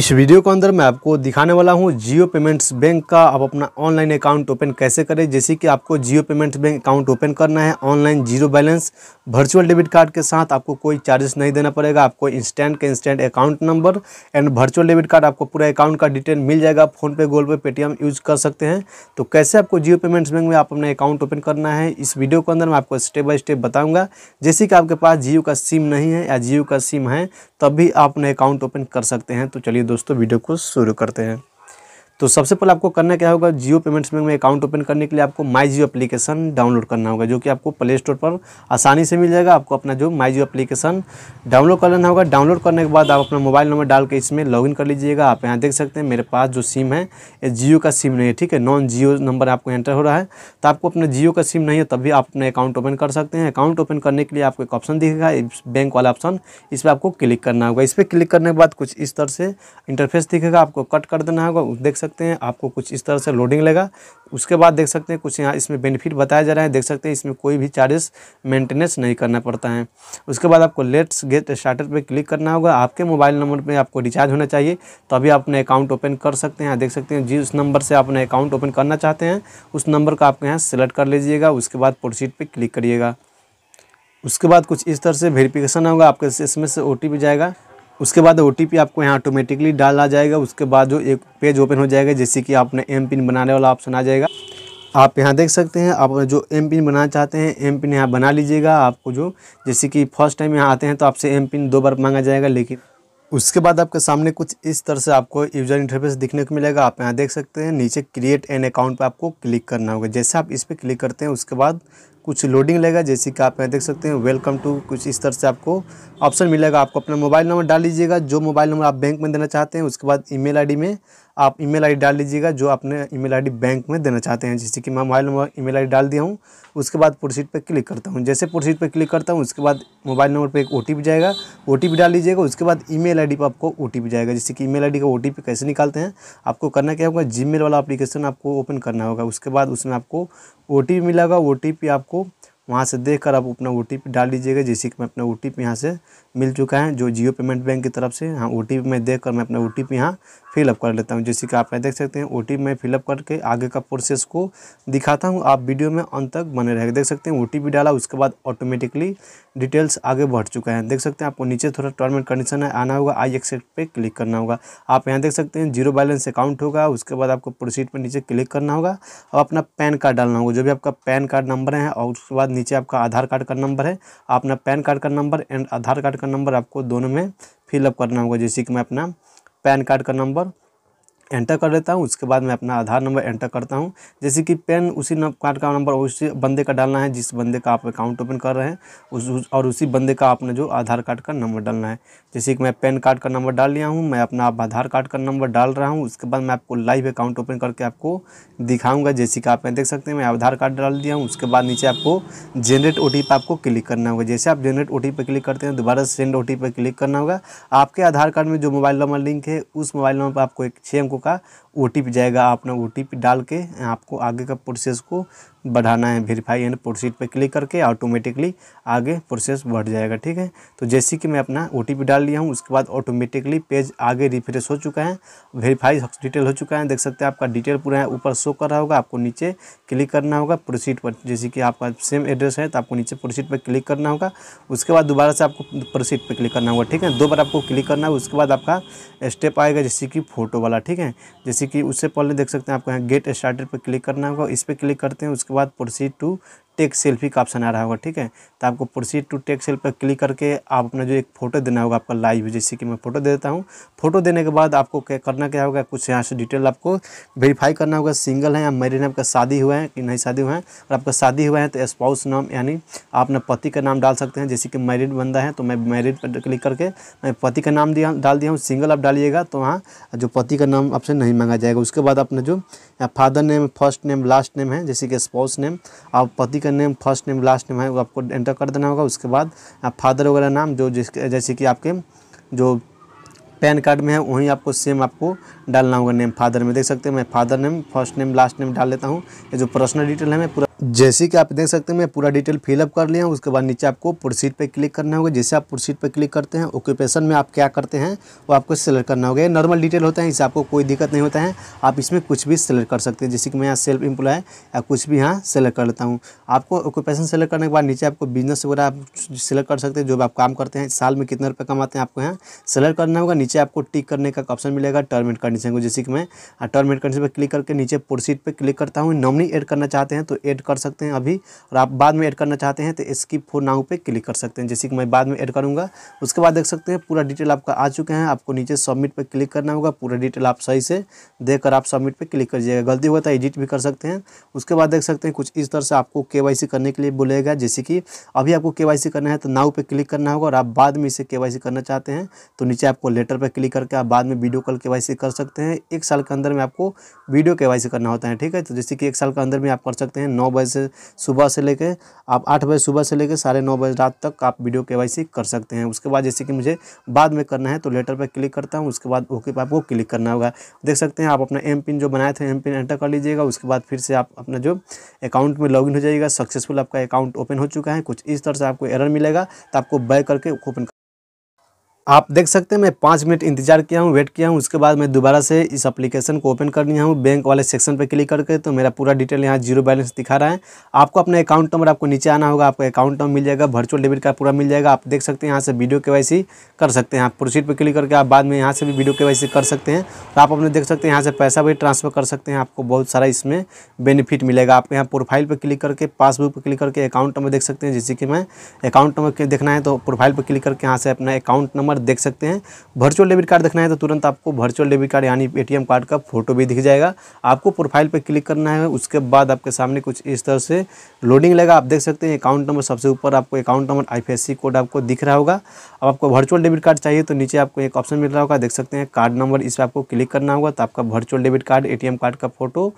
इस वीडियो के अंदर मैं आपको दिखाने वाला हूं जियो पेमेंट्स बैंक का आप अपना ऑनलाइन अकाउंट ओपन कैसे करें जैसे कि आपको Jio payments bank account open करना है online zero balance virtual debit card के साथ आपको कोई चार्जेस नहीं देना पड़ेगा आपको इंस्टेंट के instant account number and virtual debit card आपको पूरा अकाउंट का डिटेल मिल जाएगा PhonePe Google Pay Paytm use कर सकते हैं तो कैसे आपको जियो पेमेंट्स बैंक में आप अपना अकाउंट ओपन करना है इस वीडियो के अंदर मैं आपको स्टेप बाय स्टेप बताऊँगा जैसे कि आपके पास जियो का सिम नहीं है या जियो का सिम है तब भी आप अपना अकाउंट ओपन कर सकते हैं तो चलिए चलिए दोस्तों वीडियो को शुरू करते हैं तो सबसे पहले आपको करना क्या होगा जियो पेमेंट्स बैंक में अकाउंट ओपन करने के लिए आपको माई जियो एप्लीकेशन डाउनलोड करना होगा जो कि आपको प्ले स्टोर पर आसानी से मिल जाएगा आपको अपना जो माई जियो अप्लीकेशन डाउनलोड कर लेना होगा डाउनलोड करने के बाद आप अपना मोबाइल नंबर डाल के इसमें लॉगिन कर लीजिएगा आप यहाँ देख सकते हैं मेरे पास जो सिम है ये जियो का सिम नहीं है ठीक है नॉन जियो नंबर आपको एंटर हो रहा है तो आपको अपना जियो का सिम नहीं है तभी आप अपना अकाउंट ओपन कर सकते हैं अकाउंट ओपन करने के लिए आपको एक ऑप्शन दिखेगा बैंक वाला ऑप्शन इस पर आपको क्लिक करना होगा इस पर क्लिक करने के बाद कुछ इस तरह से इंटरफेस दिखेगा आपको कट कर देना होगा देख सकते हैं आपको कुछ इस तरह से लोडिंग लेगा उसके बाद देख सकते हैं कुछ यहाँ इसमें बेनिफिट बताया जा रहा है देख सकते हैं इसमें कोई भी चार्जेस मेंटेनेंस नहीं करना पड़ता है उसके बाद आपको लेट्स गेट स्टार्टर पर क्लिक करना होगा आपके मोबाइल नंबर पर आपको रिचार्ज होना चाहिए तभी आप अपने अकाउंट ओपन कर सकते हैं देख सकते हैं जिस नंबर से अपने अकाउंट ओपन करना चाहते हैं उस नंबर का आप यहाँ सेलेक्ट कर लीजिएगा उसके बाद प्रोसीड पर क्लिक करिएगा उसके बाद कुछ इस तरह से वेरिफिकेशन होगा आपके इसमें से ओ जाएगा उसके बाद ओ आपको यहाँ ऑटोमेटिकली डाला जाएगा उसके बाद जो एक पेज ओपन हो जाएगा जैसे कि आपने एम पिन बनाने वाला ऑप्शन आ जाएगा आप यहाँ देख सकते हैं आप जो एम पिन बनाना चाहते हैं एम पिन यहाँ बना लीजिएगा आपको जो जैसे कि फर्स्ट टाइम यहाँ आते हैं तो आपसे एम पिन दो बार मांगा जाएगा लेकिन उसके बाद आपके सामने कुछ इस तरह से आपको यूज़र इंटरफेस दिखने को मिलेगा आप यहाँ देख सकते हैं नीचे क्रिएट एन अकाउंट पर आपको क्लिक करना होगा जैसे आप इस पर क्लिक करते हैं उसके बाद कुछ लोडिंग लगेगा जैसे कि आप यहाँ देख सकते हैं वेलकम टू कुछ इस तरह से आपको ऑप्शन मिलेगा आपको अपना मोबाइल नंबर डाल लीजिएगा जो मोबाइल नंबर आप बैंक में देना चाहते हैं उसके बाद ईमेल आईडी में आप ईमेल आईडी डाल लीजिएगा जो अपने ईमेल आईडी बैंक में देना चाहते हैं जैसे कि मैं मोबाइल नंबर ई मेल डाल दिया हूँ उसके बाद प्रोसीड पर क्लिक करता हूँ जैसे प्रोसीड पर क्लिक करता हूँ उसके बाद मोबाइल नंबर पर एक ओ जाएगा ओ डाल लीजिएगा उसके बाद ई मेल पर आपको ओ जाएगा जैसे कि ई मेल का ओ कैसे निकालते हैं आपको करना क्या होगा जी वाला अप्लीकेशन आपको ओपन करना होगा उसके बाद उसमें आपको ओ मिलेगा ओ आपको आपको वहाँ से देखकर आप अपना ओ डाल दीजिएगा जैसे कि मैं अपना ओ टी यहाँ से मिल चुका है जो जियो पेमेंट बैंक की तरफ से हाँ ओ टी पी मैं देख कर मैं अपना ओ टी पी यहाँ फिलअप कर लेता हूँ जैसे कि आप देख सकते हैं ओ टी पी मैं फिलअप करके आगे का प्रोसेस को दिखाता हूँ आप वीडियो में अंत तक बने रहेगा देख सकते हैं ओ टी पी डाला उसके बाद ऑटोमेटिकली डिटेल्स आगे बढ़ चुका है देख सकते हैं आपको नीचे थोड़ा टर्म एंड कंडीशन आना होगा आई एक्सेप्ट पे क्लिक करना होगा आप यहाँ देख सकते हैं जीरो बैलेंस अकाउंट होगा उसके बाद आपको प्रोसीड पर नीचे क्लिक करना होगा और अपना पैन कार्ड डालना होगा जो भी आपका पैन कार्ड नंबर है और उसके बाद नीचे आपका आधार कार्ड का नंबर है अपना पैन कार्ड का नंबर एंड आधार कार्ड का नंबर आपको दोनों में फिलअप करना होगा जैसे कि मैं अपना पैन कार्ड का नंबर एंटर कर लेता हूँ उसके बाद मैं अपना आधार नंबर एंटर करता हूँ जैसे कि पेन उसी कार्ड का नंबर उसी बंदे का डालना है जिस बंदे का आप अकाउंट ओपन कर रहे हैं उस और उसी बंदे का आपने जो आधार कार्ड का नंबर डालना है जैसे कि मैं पेन कार्ड का नंबर डाल लिया हूँ मैं अपना आप आधार कार्ड का नंबर डाल रहा हूँ उसके बाद मैं आपको लाइव अकाउंट ओपन करके आपको दिखाऊँगा जैसे कि आप देख सकते हैं मैं आधार कार्ड डाल दिया हूँ उसके बाद नीचे आपको जनरेट ओ आपको क्लिक करना होगा जैसे आप जनरेट ओ पर क्लिक करते हैं दोबारा सेंड ओ पर क्लिक करना होगा आपके आधार कार्ड में जो मोबाइल नंबर लिंक है उस मोबाइल नंबर पर आपको एक छः अंकों का ओ जाएगा आप लोग ओ डाल के आपको आगे का प्रोसेस को बढ़ाना है वेरीफाई एंड प्रोसीड पर क्लिक करके ऑटोमेटिकली आगे प्रोसेस बढ़ जाएगा ठीक है तो जैसे कि मैं अपना ओ डाल लिया हूँ उसके बाद ऑटोमेटिकली पेज आगे रिफ्रेश हो चुका है वेरीफाई डिटेल हो चुका है देख सकते हैं आपका डिटेल पूरा है ऊपर शो कर रहा होगा आपको नीचे क्लिक करना होगा प्रोसीड पर जैसे कि आपका सेम एड्रेस है तो आपको नीचे प्रोसीड पर क्लिक करना होगा उसके बाद दोबारा से आपको प्रोसीड पर क्लिक करना होगा ठीक है दो बार आपको क्लिक करना है उसके बाद आपका स्टेप आएगा जैसे कि फ़ोटो वाला ठीक है जैसे कि उससे पहले देख सकते हैं आपको यहाँ गेट स्टार्टेड पर क्लिक करना होगा इस पर क्लिक करते हैं उसके उसके बाद टू टेक सेल्फी का ऑप्शन आ रहा होगा ठीक है तो आपको प्रोसीड टू टेक सेल्फ पर क्लिक करके आप अपना जो एक फ़ोटो देना होगा आपका लाइव जैसे कि मैं फ़ोटो दे देता हूँ फोटो देने के बाद आपको क्या करना क्या होगा कुछ यहाँ से डिटेल आपको वेरीफाई करना होगा सिंगल है या मैरिड है आपका शादी हुआ है कि नहीं शादी हुआ है और आपका शादी हुआ है तो स्पाउस नाम यानी आप अपने पति का नाम डाल सकते हैं जैसे कि मैरिड बंदा है तो मैं मैरिड पर क्लिक करके मैं पति का नाम दिया डाल दिया हूँ सिंगल आप डालिएगा तो वहाँ जो पति का नाम आपसे नहीं मांगा जाएगा उसके बाद अपना जो father name first name last name है जैसे कि स्पाउस नेम आप पति का name first name last name है वो आपको एंटर कर देना होगा उसके बाद आप फादर वगैरह नाम जो जिस जैसे कि आपके जो पैन कार्ड में है वहीं आपको सेम आपको डालना होगा नेम फादर में देख सकते हैं मैं father name first name last name डाल लेता हूँ ये जो पर्सनल डिटेल है मैं पूरा जैसे कि आप देख सकते हैं मैं पूरा डिटेल फिलअप कर लिया हूँ उसके बाद नीचे आपको प्रोसीड पे क्लिक करना होगा जैसे आप प्रोसीड पे क्लिक करते हैं ऑक्यूपेशन में आप क्या करते हैं वो आपको सेलेक्ट करना होगा नॉर्मल डिटेल होता है इससे आपको कोई दिक्कत नहीं होता है आप इसमें कुछ भी सेलेक्ट कर सकते हैं जैसे कि मैं यहाँ सेल्फ एम्प्लॉय या कुछ भी यहाँ सेलेक्ट कर लेता हूँ आपको ऑक्यूपेशन सेलेक्ट करने के बाद नीचे आपको बिजनेस वगैरह आप सेलेक्ट कर सकते हैं जो आप काम करते हैं साल में कितने रुपये कमाते हैं आपको यहाँ सेलेक्ट करना होगा नीचे आपको टिक करने का ऑप्शन मिलेगा टर्म एंड कंडीशन को जैसे कि मैं टर्म एंड कंडीशन पर क्लिक करके नीचे प्रोसीड पर क्लिक करता हूँ नॉमनी एड करना चाहते हैं तो एड कर सकते हैं अभी और आप बाद में ऐड करना चाहते हैं तो स्किप फोर नाउ पे क्लिक कर सकते हैं जैसे कि मैं बाद में ऐड करूंगा उसके बाद देख सकते हैं पूरा डिटेल आपका आ चुका है आपको नीचे सबमिट पर क्लिक करना होगा पूरा डिटेल आप सही से देकर आप सबमिट पर क्लिक करिएगा गलती हुआ तो एडिट भी कर सकते हैं उसके बाद देख सकते हैं कुछ इस तरह से आपको के करने के लिए बोलेगा जैसे कि अभी आपको के करना है तो नाउ पर क्लिक करना होगा और आप बाद में इसे के करना चाहते हैं तो नीचे आपको लेटर पर क्लिक करके आप बाद में वीडियो कॉल के कर सकते हैं एक साल के अंदर में आपको वीडियो के करना होता है ठीक है तो जैसे कि एक साल के अंदर में आप कर सकते हैं नौ बजे से सुबह से लेकर आप आठ बजे सुबह से लेकर साढ़े नौ बजे रात तक आप वीडियो के कर सकते हैं उसके बाद जैसे कि मुझे बाद में करना है तो लेटर पर क्लिक करता हूँ उसके बाद ओके पर आपको क्लिक करना होगा देख सकते हैं आप अपना एम पिन जो बनाए थे एम पिन एंटर कर लीजिएगा उसके बाद फिर से आप अपना जो अकाउंट में इन हो जाएगा सक्सेसफुल आपका अकाउंट ओपन हो चुका है कुछ इस तरह से आपको एरर मिलेगा तो आपको बाय करके ओपन आप देख सकते हैं मैं पाँच मिनट इंतजार किया हूँ वेट किया हूँ उसके बाद मैं दोबारा से इस एप्लीकेशन को ओपन करनी हूँ बैंक वाले सेक्शन पर क्लिक करके तो मेरा पूरा डिटेल यहाँ जीरो बैलेंस दिखा रहा है आपको अपना अकाउंट नंबर आपको नीचे आना होगा आपका अकाउंट नंबर मिल जाएगा वर्चुअल डेबिट कार्ड पूरा मिल जाएगा आप देख सकते हैं यहाँ से वीडियो के कर सकते हैं आप प्रोसीड पर क्लिक करके आप बाद में यहाँ से भी वीडियो के कर सकते हैं तो आप अपने देख सकते हैं यहाँ से पैसा भी ट्रांसफर कर सकते हैं आपको बहुत सारा इसमें बेनिफिट मिलेगा आपको यहाँ प्रोफाइल पर क्लिक करके पासबुक पर क्लिक करके अकाउंट नंबर देख सकते हैं जैसे कि मैं अकाउंट नंबर देखना है तो प्रोफाइल पर क्लिक करके यहाँ से अपना अकाउंट नंबर नंबर देख सकते हैं वर्चुअल डेबिट कार्ड देखना है तो तुरंत आपको वर्चुअल डेबिट कार्ड यानी एटीएम कार्ड का फोटो भी दिख जाएगा आपको प्रोफाइल पर क्लिक करना है उसके बाद आपके सामने कुछ इस तरह से लोडिंग लगेगा आप देख सकते हैं अकाउंट नंबर सबसे ऊपर आपको अकाउंट नंबर आई कोड आपको दिख रहा होगा अब आपको वर्चुअल डेबिट कार्ड चाहिए तो नीचे आपको एक ऑप्शन मिल रहा होगा देख सकते हैं कार्ड नंबर इस पर आपको क्लिक करना होगा तो आपका virtual debit card a card का फोटो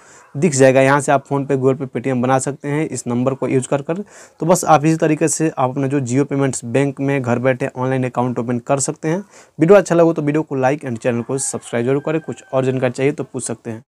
दिख जाएगा यहाँ से आप फोन पे गूगल पे पेटीएम बना सकते हैं इस नंबर को यूज कर कर तो बस आप इसी तरीके से आप अपना जो जियो पेमेंट्स बैंक में घर बैठे ऑनलाइन अकाउंट ओपन कर सकते हैं वीडियो अच्छा लगे तो वीडियो को लाइक एंड चैनल को सब्सक्राइब जरूर करें कुछ और जानकारी चाहिए तो पूछ सकते हैं